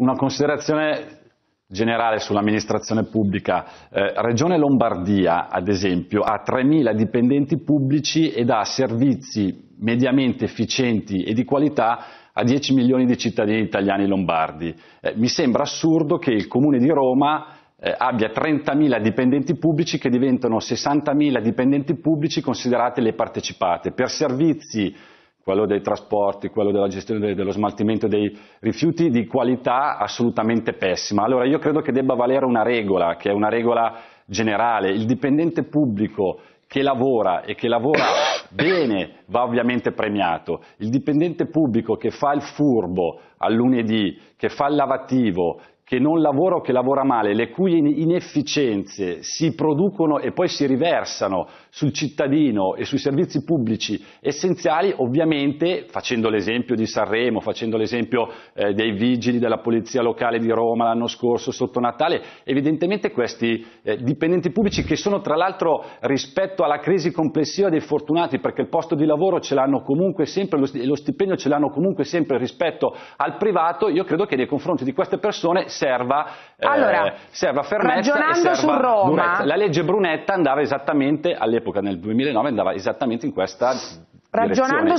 una considerazione generale sull'amministrazione pubblica. Eh, Regione Lombardia, ad esempio, ha 3.000 dipendenti pubblici ed ha servizi mediamente efficienti e di qualità a 10 milioni di cittadini italiani lombardi. Eh, mi sembra assurdo che il Comune di Roma eh, abbia 30.000 dipendenti pubblici che diventano 60.000 dipendenti pubblici considerate le partecipate per servizi quello dei trasporti, quello della gestione dello smaltimento dei rifiuti di qualità assolutamente pessima. Allora io credo che debba valere una regola, che è una regola generale, il dipendente pubblico che lavora e che lavora bene va ovviamente premiato, il dipendente pubblico che fa il furbo al lunedì, che fa il lavativo, che non lavora o che lavora male, le cui inefficienze si producono e poi si riversano sul cittadino e sui servizi pubblici essenziali, ovviamente facendo l'esempio di Sanremo, facendo l'esempio eh, dei vigili della Polizia Locale di Roma l'anno scorso sotto Natale, evidentemente questi eh, dipendenti pubblici che sono tra l'altro rispetto alla crisi complessiva dei fortunati, perché il posto di lavoro ce l'hanno comunque sempre, lo stipendio ce l'hanno comunque sempre rispetto al privato, io credo che nei confronti di queste persone serva, eh, allora, eh, serva fermezza ragionando su Roma, durezza. La legge Brunetta andava esattamente, all'epoca nel 2009, andava esattamente in questa ragionando direzione.